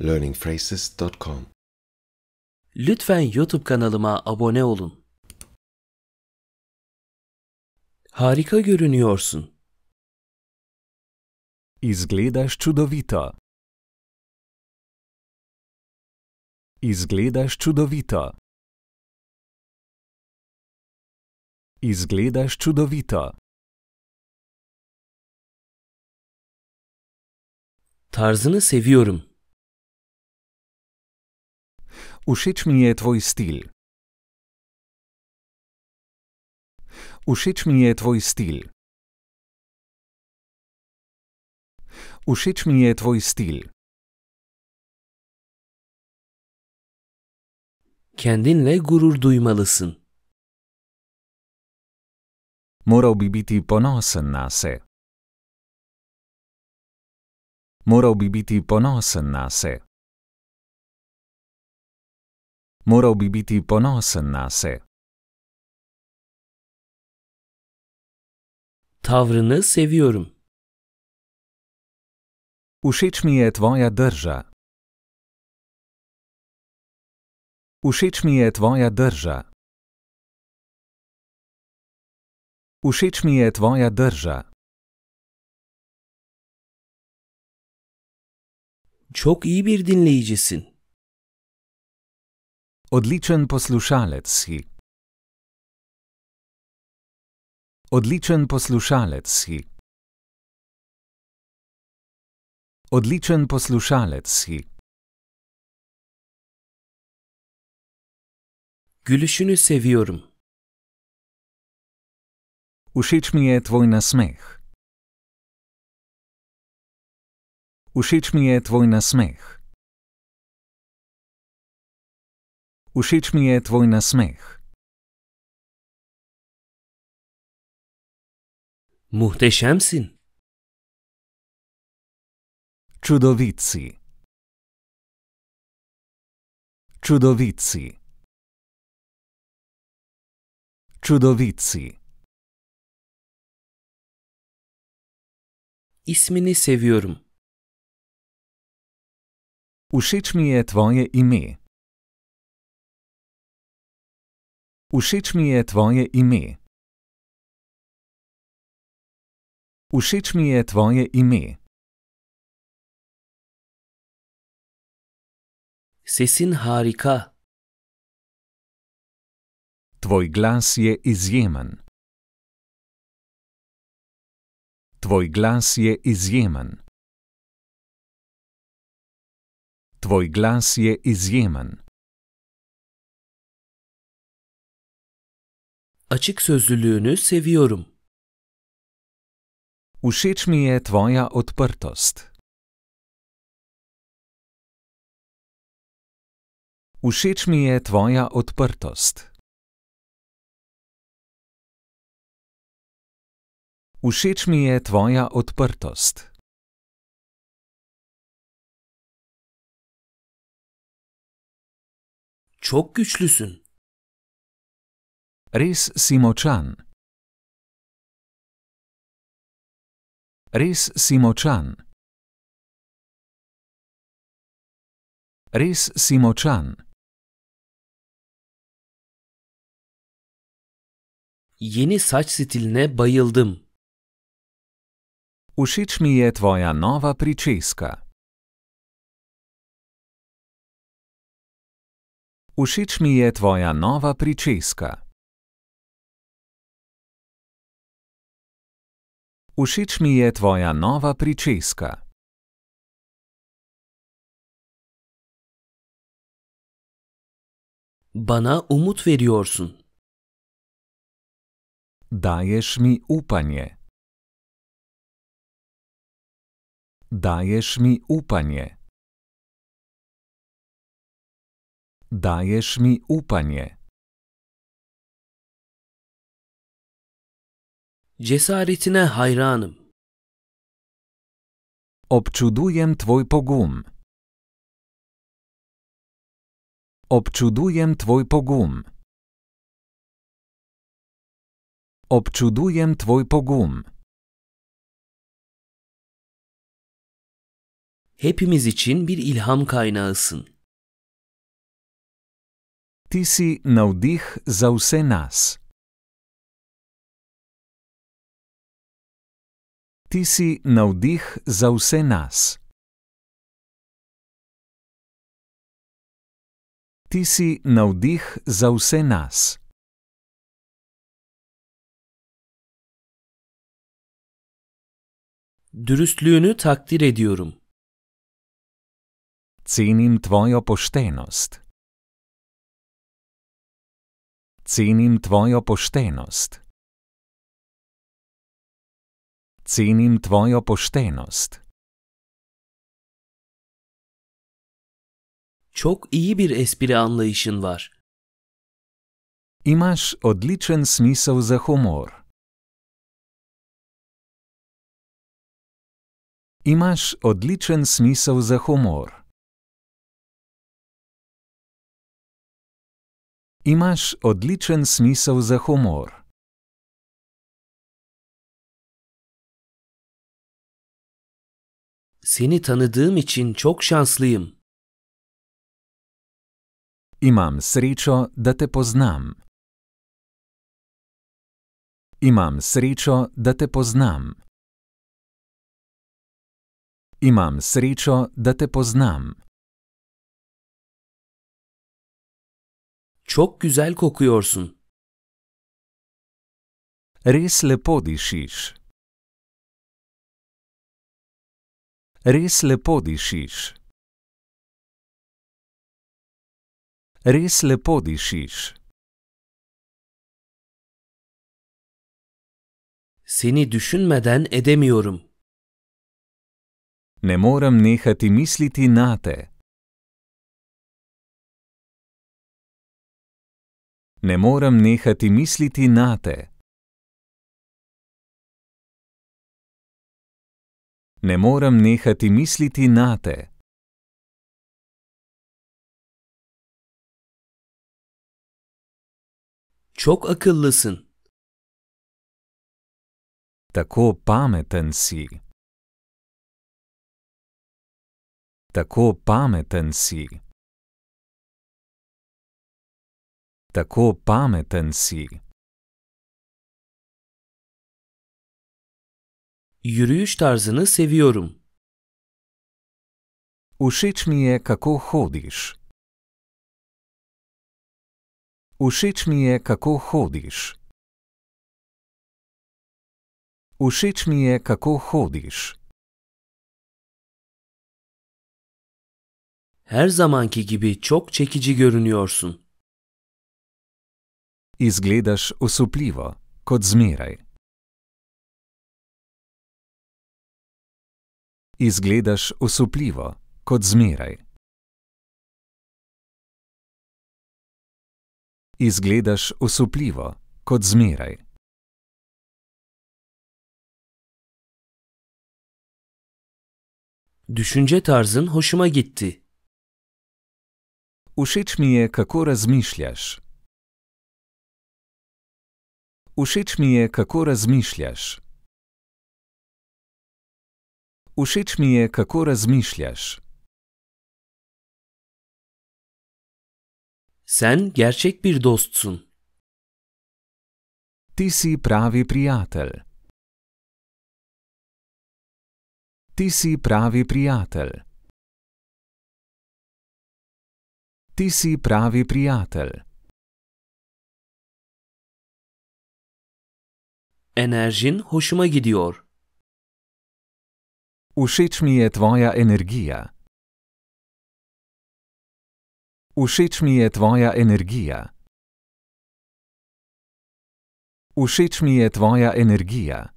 learningphrases.com Lütfen YouTube kanalıma abone olun. Harika görünüyorsun. Izgledaš čudovito. Izgledaš čudovito. Izgledaš čudovito. Tarzını seviyorum. Všeč mi je tvoj stil. Všeč mi je tvoj stil. Všeč mi je tvoj stil. Kendinle gurur duymalısın. Moral bi biti ponosen na se. Moral bi biti ponosen na se. Moral bi biti ponosen nase. Tavrını seviyorum. Všeč mi je tvoja drža. Všeč mi je tvoja drža. Všeč mi je tvoja drža. Çok iyi bir dinleyicisin. Odličen poslušalec si. Odličen poslušalec si. Odličen poslušalec si. Gülüşünü seviyorum. Všeč mi je tvoj nasmeh. Všeč mi je tvoj nasmeh. Všeč mi je tvoj nasmeh. Muhteşem sin. Čudovici. Čudovici. Čudovici. İsmini seviyorum. Všeč mi je tvoje ime. Všeč mi je tvoje ime. Všeč mi je tvoje ime. Sisin Harika. Tvoj glas je izjemen. Tvoj glas je izjemen. Tvoj glas je izjemen. açık sözlülüğünü seviyorum. Uşeç mi je tvoja otprtost? Uşeç mi je tvoja otprtost? Uşeç mi je tvoja otprtost? Çok güçlüsün. Res si močan. Res si močan. Res si močan. Jeni sač stilne bajildim. Všeč mi je tvoja nova pričeska. Všeč mi je tvoja nova pričeska. Všeč mi je tvoja nova pričeska. Bana umut veriyorsun. Daješ mi upanje. Daješ mi upanje. Daješ mi upanje. Cesaretine hayranım. Obczuduję twój pogum. Obczuduję twój pogum. Obczuduję twój pogum. Hepimiz için bir ilham kaynağısın. Ti si navdih za vse nas. Ti si navdih za vse nas. Ti si navdih za vse nas. Drustljeno takti redijorum. Cenim tvojo poštenost. Cenim tvojo poštenost cenim tvojo poštenost. Çok iyi bir espri anlayışın var. İmaş odličen smisel za humor. İmaş odličen smisel za humor. İmaş odličen smisel za humor. Imaš Seni tanıdığım için çok şanslıyım. İmam srečo, da te poznam. İmam srečo, da te poznam. İmam srečo, da te poznam. Çok güzel kokuyorsun. Res lepo dišiš. Res lepo dišiš. Res lepo dišiš. Seni düşünmeden edemiyorum. Ne moram nehati misliti na te. Ne moram nehati misliti na te. Ne morem nehati misliti na te. Čok akillisen. Tako pameten si. Tako pameten si. Tako pameten si. Yürüyüş tarzını seviyorum. Všeč mi je, kako hodiš. Všeč mi je, kako hodiš. Všeč mi je, kako hodiš. Her zamanki gibi çok çekici görünüyorsun. Izgledaš osupljivo, kot zmeraj. izgledaš osupljivo, kot zmeraj. Izgledaš osupljivo, kot zmeraj. Düşünce tarzın hoşuma gitti. Ušič mi je, kako razmišljaš. Ušič mi je, kako razmišljaš. Všeč mi je, kako razmišljaš. Sen gerçek bir dostsun. Ti si pravi prijatelj. Ti si pravi prijatelj. Ti si pravi prijatelj. Enerjin hošuma gidiyor. Všeč mi je tvoja energija. Všeč mi je tvoja energija. Všeč mi je tvoja energija.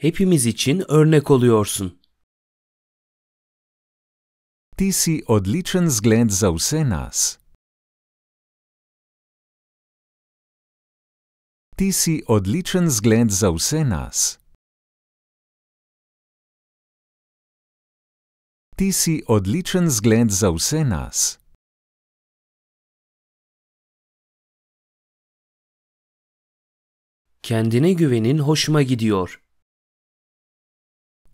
Hepimiz için örnek oluyorsun. Ti si odličen zgled za vse nas. Ti si odličen zgled za vse nas. Ti si odličen zgled za vse nas. Kendine güvenin hoşuma gidiyor.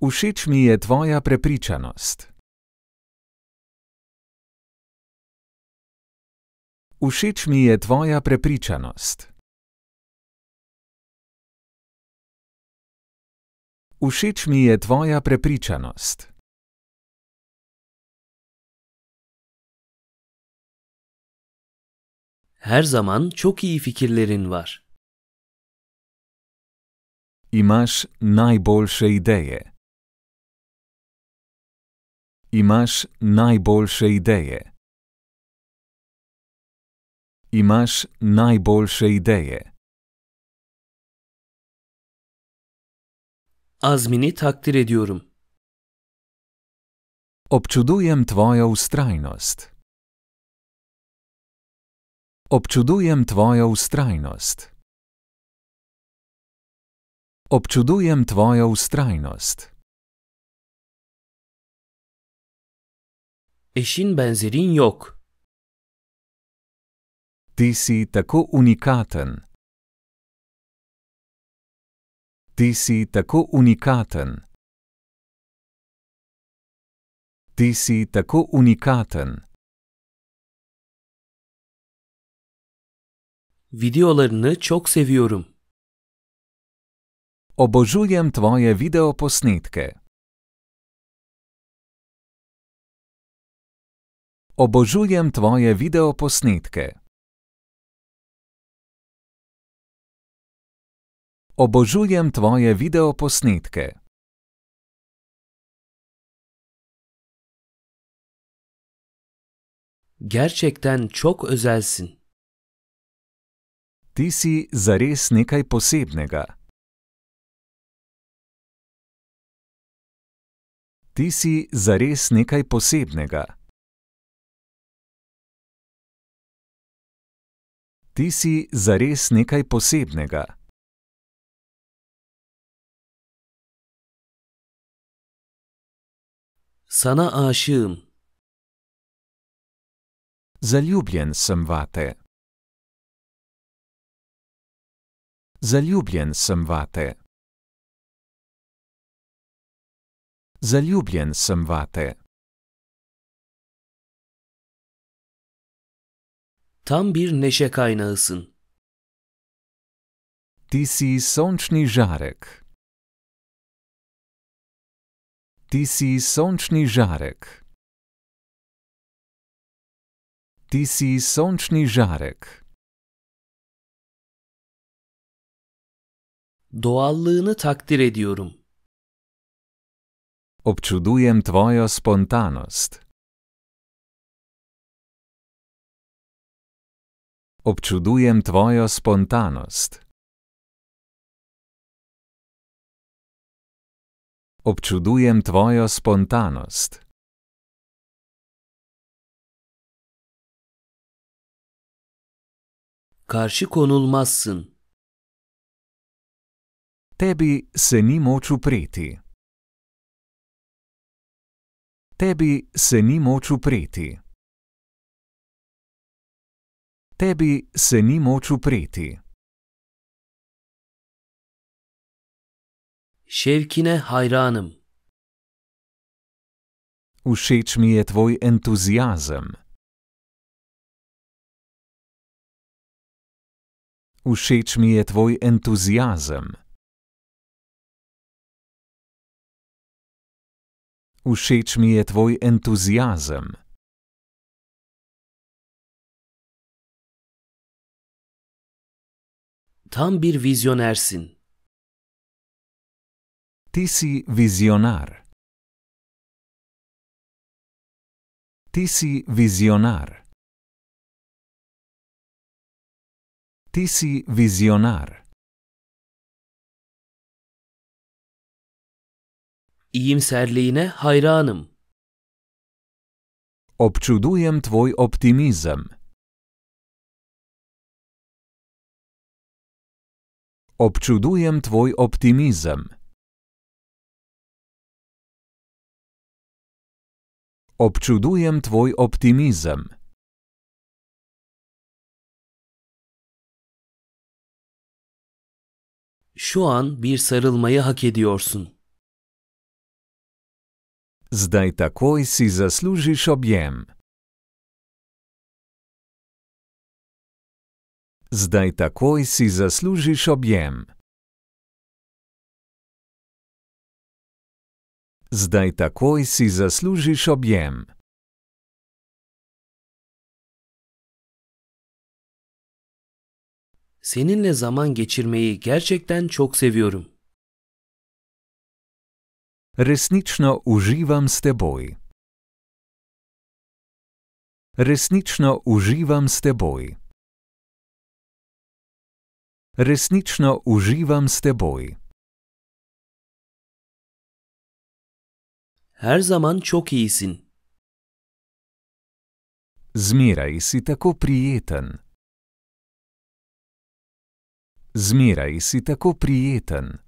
Všeč mi je tvoja prepričanost. Všeč mi je tvoja prepričanost. Všeč mi je tvoja prepričanost. Her zaman çok iyi fikirlerin var. Imaš najboljše ideje. Imaš najboljše ideje. Imaš najboljše ideje. Azmini takdir ediyorum. Občudujem tvojo ustrajnost. Občudujem tvojo ustrajnost. Občudujem tvojo ustrajnost. Ešin benzerin yok. Ti si tako unikaten. Ti si tako unikaten. Ti si tako unikaten. Videolarını çok seviyorum. Obožujem tvoje videoposnetke. Obožujem tvoje videoposnetke. Obožujem tvoje videoposnetke. Gerčekten čok özelsin. Ti si zares nekaj posebnega. Ti si zares nekaj posebnega. Ti si zares nekaj posebnega. Sana aşığım. Zaljubljen sem vate. Zaljubljen sem vate. Zaljubljen sem vate. Tam bir neşe kaynağısın. Ti si sončni žarek. Ti si sončni žarek. Ti si sončni žarek. Doallığını takdir ediyorum. Občudujem tvojo spontanost. Občudujem tvojo spontanost. Občudujem tvojo spontanost. Karši konulmasen. Tebi se ni moč upreti. Tebi se ni moč upreti. Tebi se ni moč upreti. Şevkine hayranım. Všeč mi je tvoj entuzijazem. Všeč mi je tvoj entuzijazem. Všeč mi je tvoj entuzijazem. Tam bir vizyonersin. Ti si vizionar. Ti si vizionar. Ti si vizionar. İyimserliğine hayranım. Občudujem tvoj optimizem. Občudujem tvoj optimizem. Občudujem tvoj optimizem. Şu an bir sarılmayı hak ediyorsun. Zdaj takoj si zaslužiš objem. Zdaj takoj si zaslužiš objem. Zdaj takoj si zaslužiš objem. Seninle zaman geçirmeyi gerçekten çok seviyorum. Resnično uživam s teboj. Resnično uživam s teboj. Resnično uživam s teboj. Her zaman çok iyisin. Zmeraj si tako prijeten. Zmeraj si tako prijeten.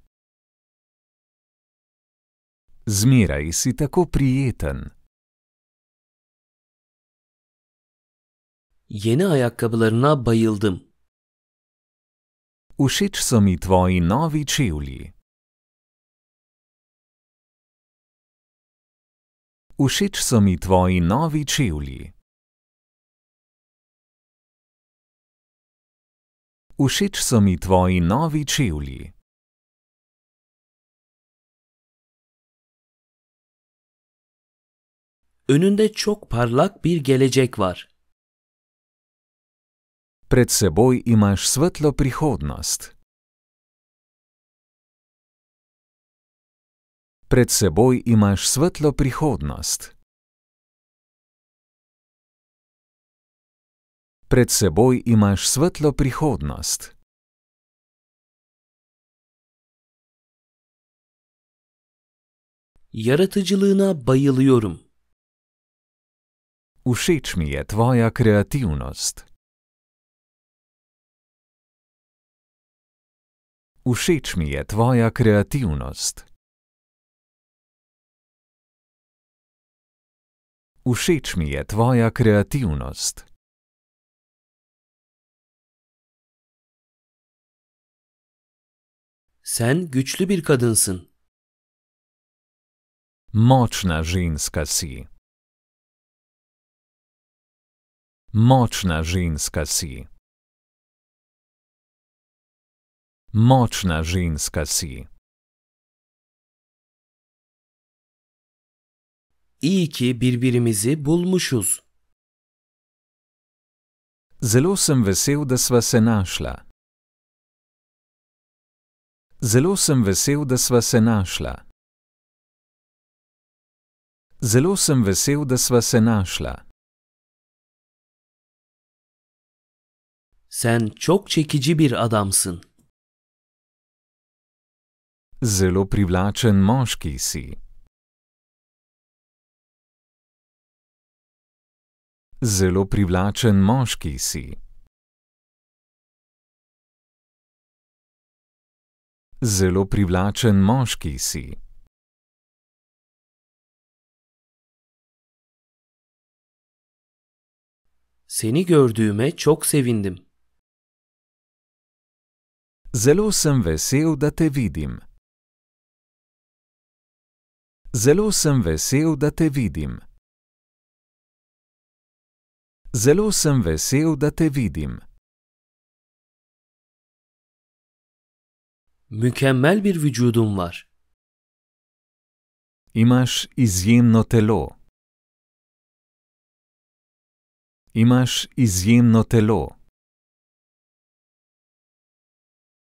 Zmeraj si tako prijeten. Yeni ayakkabılarına bayıldım. Všeč so mi tvoji novi čevlji. Všeč so mi tvoji novi čevlji. Všeč so mi tvoji novi čevlji. Önünde çok parlak bir gelecek var. Pred seboj imaš svetlo prihodnost. Pred seboj imaš svetlo prihodnost. Pred seboj imaš svetlo prihodnost. Yaratıcılığına bayılıyorum. Ušeč mi je tvoja kreativnost. Ušeč mi je tvoja kreativnost. Všeč mi je tvoja kreativnost. Sen güçlü bir kadınsın. Močna ženska si. Močna ženska si. Močna ženska si. İyi ki birbirimizi bulmuşuz. Zelo sem vesel, da sva se našla. Zelo sem vesel, da sva se našla. Zelo sem vesel, da sva se našla. Sen çok çekici bir adamsın. Zelo privlačen moški si. Zelo privlačen moški si. Zelo privlačen moški si. Zelo privlačen moški si. Seni gördüğüme çok sevindim. Zelo sem vesel, da te vidim. Zelo sem vesel, da te vidim. Zelo sem vesel, da te vidim. Mükemmel bir vücudum var. Imaš izjemno telo. Imaš izjemno telo.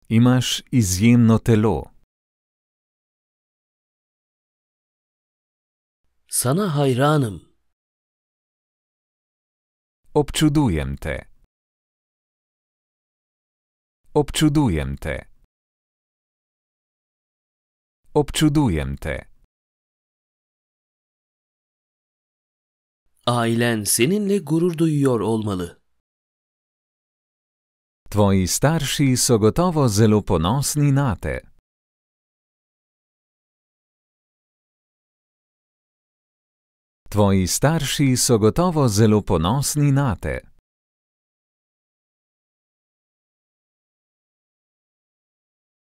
Imaš izjemno telo. Sana hayranım. Občudujem te. Občudujem te. Občudujem te. Ailen seninle gurur duyuyor olmalı. Twoji starsi so gotovo zelo ponosni na te. Tvoji starši so gotovo zelo ponosni na te.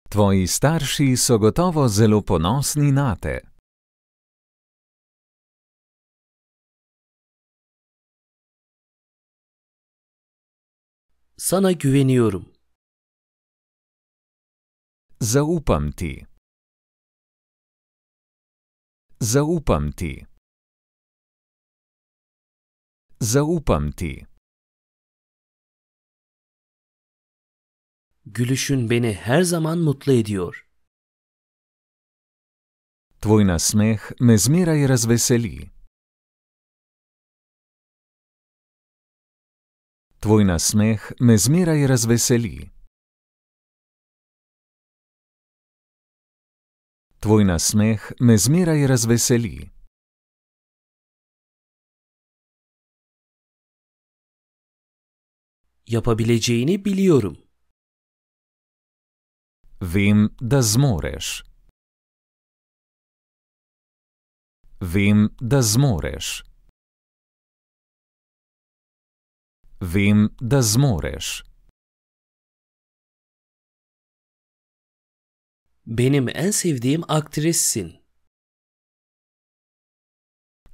Tvoji starši so gotovo zelo ponosni na te. Sana güveniyorum. Zaupam ti. Zaupam ti. Zaupam ti. Gülüşün beni her zaman mutlu ediyor. Tvoj nasmeh me zmeraj razveseli. Tvoj nasmeh me zmeraj razveseli. Tvoj nasmeh me zmeraj razveseli. Yapabileceğini biliyorum. Vem, da zmoreš. Vem, da zmoreš. Vem, da zmoreš. Benim en sevdiğim aktrissin.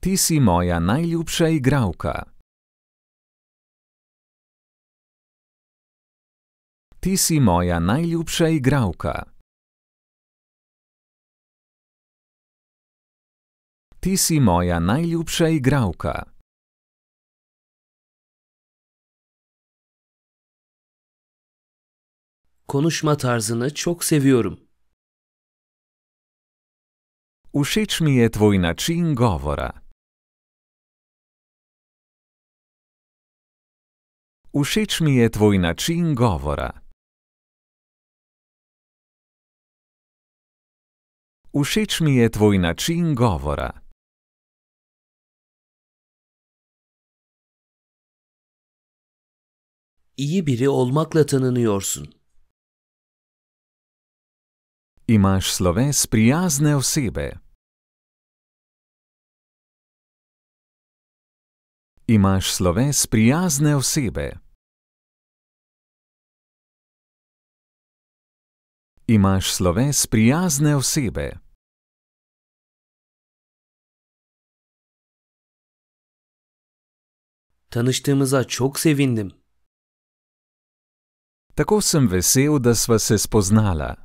Ti si moja najljubša igralka. Ti si moja najljubša igralka. Ti si moja najljubša igralka. Konuşma tarzını çok seviyorum. Všeč mi je tvoj način govora. Všeč mi je tvoj način govora. Všeč mi je tvoj način govora. İyi biri olmakla tanınıyorsun. Imaš sloves prijazne osebe. Imaš sloves prijazne osebe. Imaš sloves prijazne osebe. Tanıştığımıza çok sevindim. Tako sem vesel, da sva se spoznala.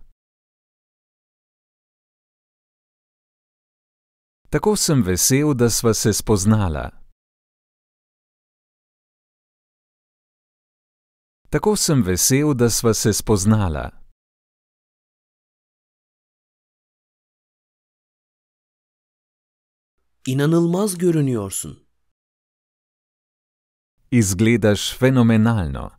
Tako sem vesel, da sva se spoznala. Tako sem vesel, da sva se spoznala. İnanılmaz görünüyorsun. Izgledaš fenomenalno.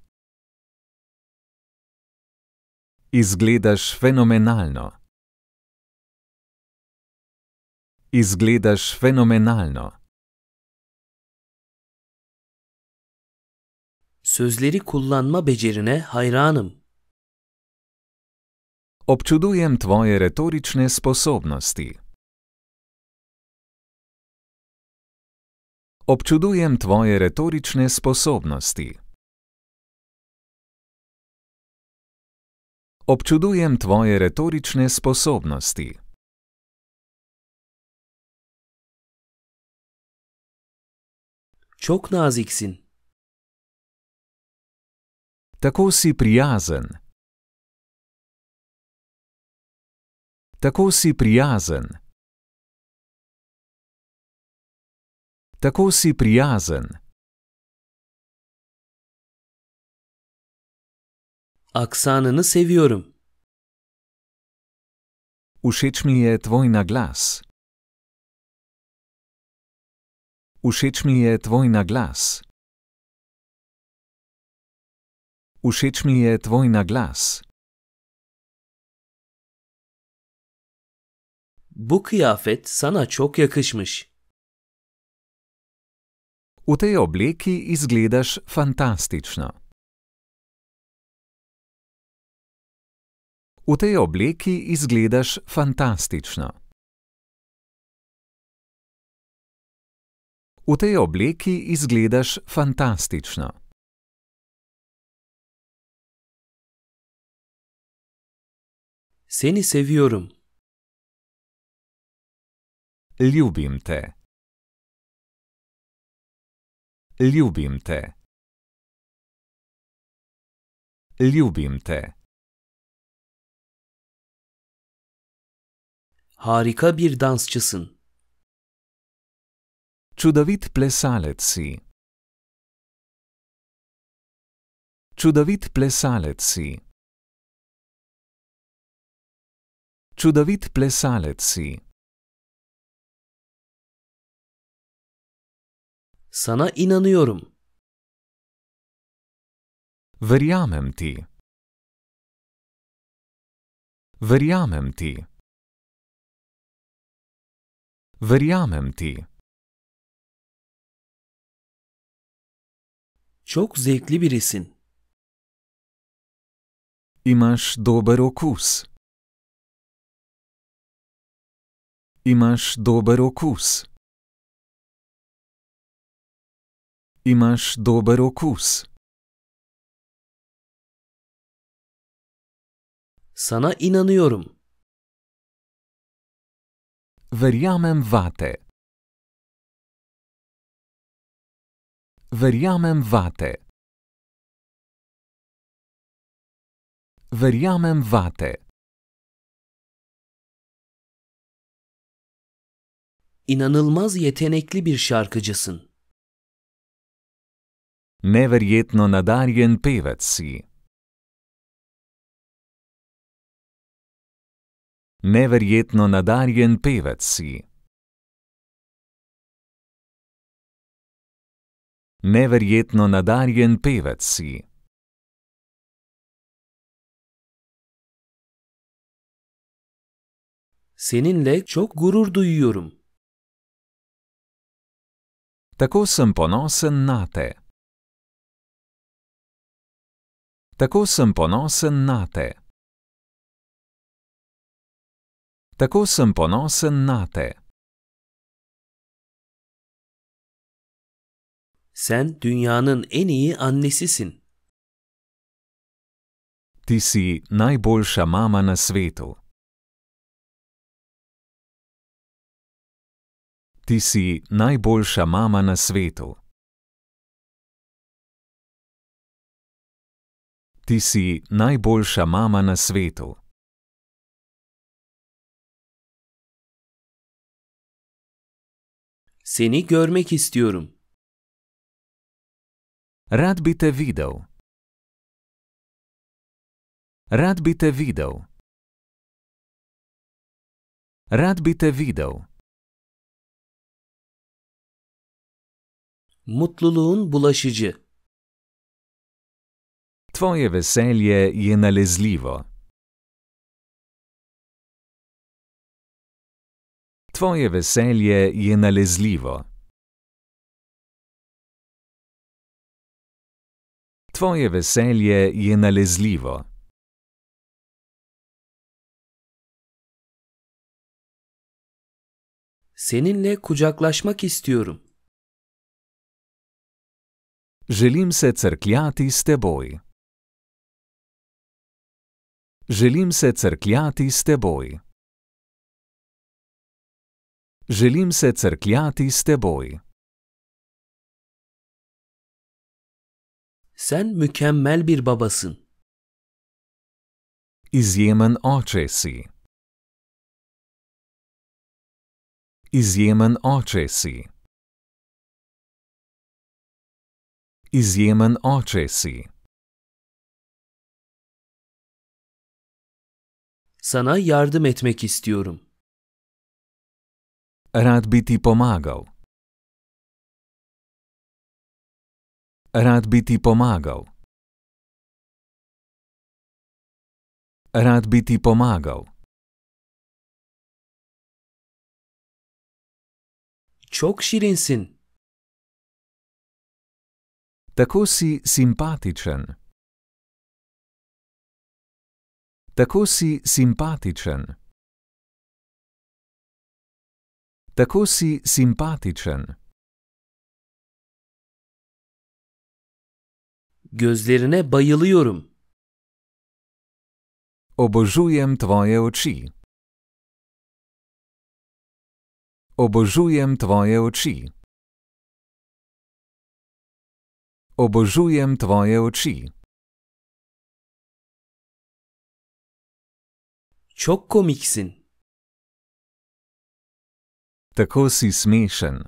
Izgledaš fenomenalno. Izgledaš fenomenalno. Sözleri kullanma becerine hayranım. Občudujem tvoje retorične sposobnosti. Občudujem tvoje retorične sposobnosti. Občudujem tvoje retorične sposobnosti. Čok na ziksin. Tako si prijazen. Tako si prijazen. tako si prijazen. Aksanana seviorum. Všeč mi je tvoj naglas. Všeč mi je tvoj naglas. Všeč mi je tvoj naglas. Bukjafet sana čokja kišmiš. V tej obleki izgledaš fantastično. V tej obleki izgledaš fantastično. V tej obleki izgledaš fantastično. Seni seviorum. Ljubim te. Ljubim te. Ljubim te. Harika bir dansçısın. Čudovit plesalec si. Čudovit plesalec si. Čudovit plesalec si. Sana inanıyorum. Verjamem ti. Verjamem ti. Verjamem ti. Çok zevkli birisin. Imaš dober okus. Imaš dober okus. i masz dober okus. Sana inanıyorum. Verjamem vate. Verjamem vate. Verjamem vate. İnanılmaz yetenekli bir şarkıcısın. Neverjetno nadarjen pevec si. Neverjetno nadarjen pevec si. Neverjetno nadarjen pevec si. Seninle čok gurur dujurum. Tako sem ponosen na te. Tako sem ponosen na te. Tako sem ponosen na te. Tako sem ponosen na te. Sen dünyanın en iyi annesisin. Ti si najboljša mama na svetu. Ti si najboljša mama na svetu. Ti si najboljša mama na svetu. Seni görmek istiyorum. Rad bi te videl. Rad bi te videl. Rad bi te videl. Mutluluğun bulaşıcı. Tvoje veselje je nalezljivo. Tvoje veselje je nalezljivo. Tvoje veselje je nalezljivo. Seninle kucaklaşmak istiyorum. Želim se crkljati s teboj. Želim se crkljati s teboj. Želim se crkljati s teboj. Sen mükemmel bir babasın. Izjemen oče si. Izjemen oče si. Izjemen oče si. Sana yardım etmek istiyorum. Rad bi ti pomagal. Rad bi ti pomagal. Rad bi ti pomagal. Çok şirinsin. Tako si simpatičen. simpatičen. Tako si simpatičen. Tako si simpatičen. Gözlerine bayılıyorum. Obožujem tvoje oči. Obožujem tvoje oči. Obožujem tvoje oči. Çok komiksin. Tako si smešen.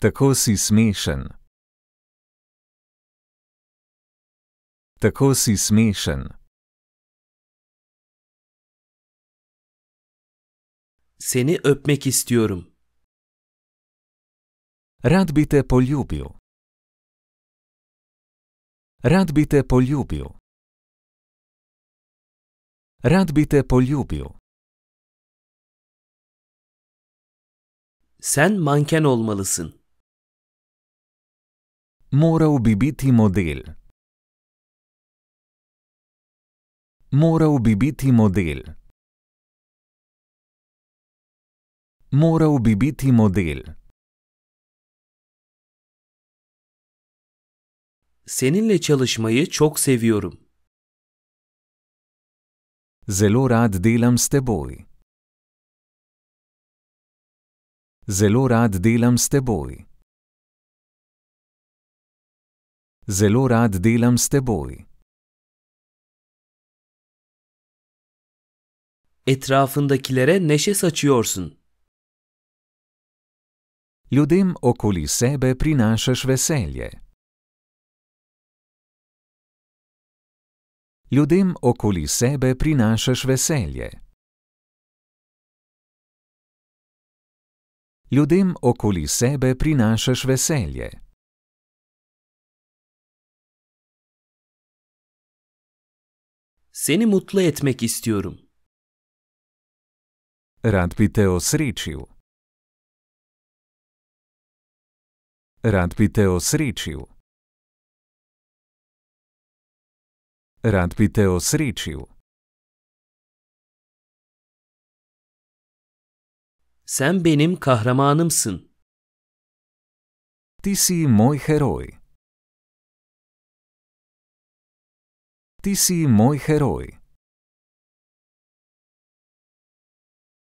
Tako si smešen. Tako si smešen. Seni öpmek istiyorum. Rad bi te poljubil. Rad bi te poljubil. Rad bi te poljubil. Sen manken olmalısın. Moral bi biti model. Moral bi biti model. Moral bi biti model. Seninle çalışmayı çok seviyorum. Zelo rad delam s teboj. Zelo rad delam s teboj. Zelo rad delam s teboj. Etrafındakilere neşe saçıyorsun. Ljudem okoli sebe prinašaš veselje. Ljudem okoli sebe prinašaš veselje. Ljudem okoli sebe prinašaš veselje. Seni mutlu etmek istiyorum. Rad bi te osrečil. Rad bi te osrečil. Rad bi te osrečil. Sen benim kahramanımsın. Ti si moj heroj. Ti si moj heroj.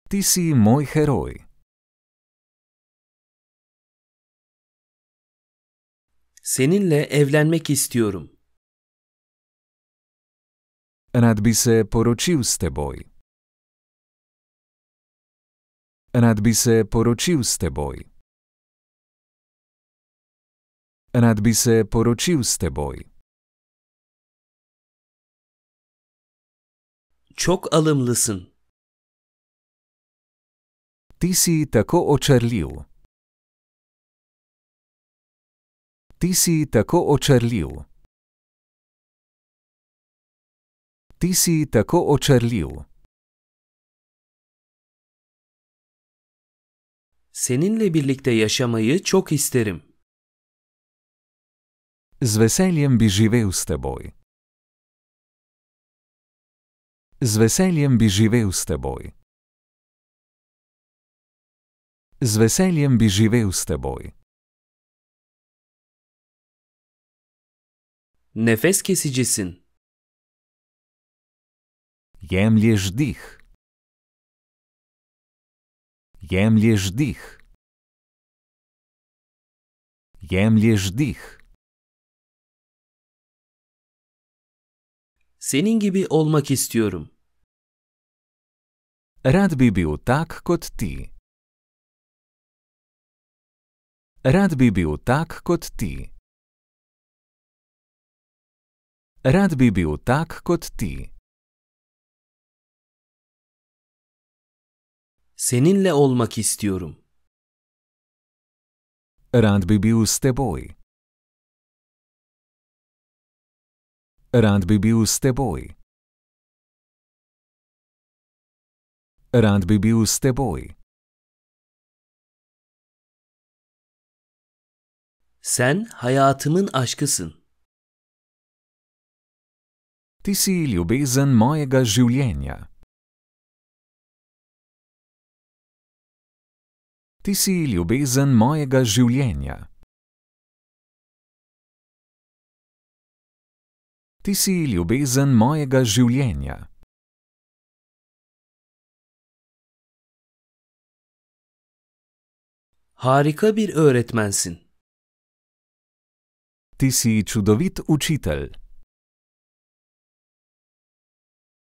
Ti si moj heroj. Seninle evlenmek istiyorum. Rad bi se poročil s teboj. Rad bi se poročil s teboj. Rad bi se poročil s teboj. Čok alem lesen. Ti si tako očarljiv. Ti si tako očarljiv. Ti si tako očarljiv. Seninle birlikte yaşamayı çok isterim. Z veseljem bi živel s teboj. Z veseljem bi živel s teboj. Z veseljem bi živel s teboj. Nefeski si džisin jemlješ dih. Jemlješ dih. Jemlješ dih. Senin gibi olmak istiyorum. Rad bi bil tak kot ti. Rad bi bil tak kot ti. Rad bi bil tak kot ti. Seninle olmak istiyorum. Рад би бил с тобой. Рад би бил с тобой. Рад би бил с тобой. Sen hayatımın aşkısın. Ти си любезен мојега живљенја. Ti si ljubezen mojega življenja. Ti si ljubezen mojega življenja. Harika bir öğretmensin. Ti si čudovit učitelj.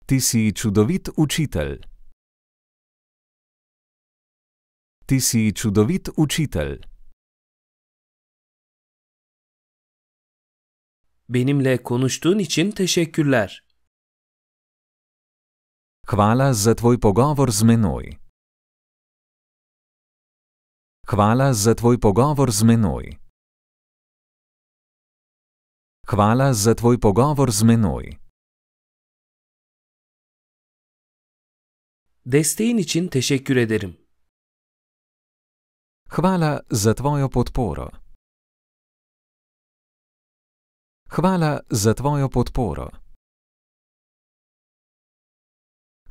Ti si čudovit učitelj. Ti si čudovit učitelj. Benimle konuştuğun için teşekkürler. Hvala za tvoj pogovor z menoj. Hvala za tvoj pogovor z menoj. Hvala za tvoj pogovor z menoj. Desteğin için teşekkür ederim. Hvala za tvojo podporo. Hvala za tvojo podporo.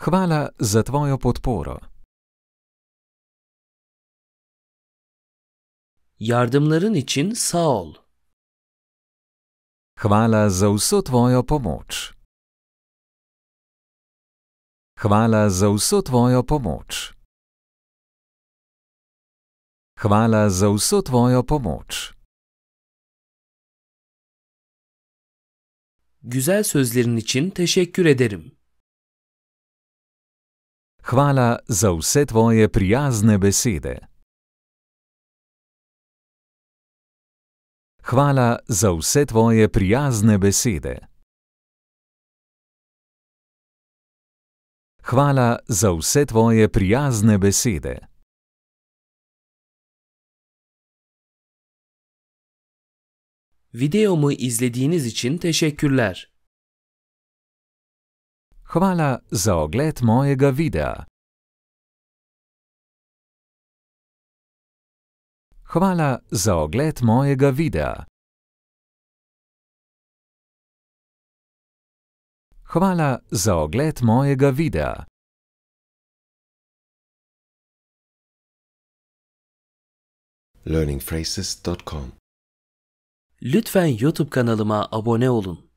Hvala za tvojo podporo. Yardımların için sağ ol. Hvala za vso tvojo pomoč. Hvala za vso tvojo pomoč. Hvala za vso tvojo pomoč. Güzel sözlerin için teşekkür ederim. Hvala za vse tvoje prijazne besede. Hvala za vse tvoje prijazne besede. Hvala za vse tvoje prijazne besede. Videomu izlediniz için teşekkürler. Hvala za ogled mojega videa. Hvala za ogled mojega videa. Hvala za ogled mojega videa. learningphrases.com Lütfen YouTube kanalıma abone olun.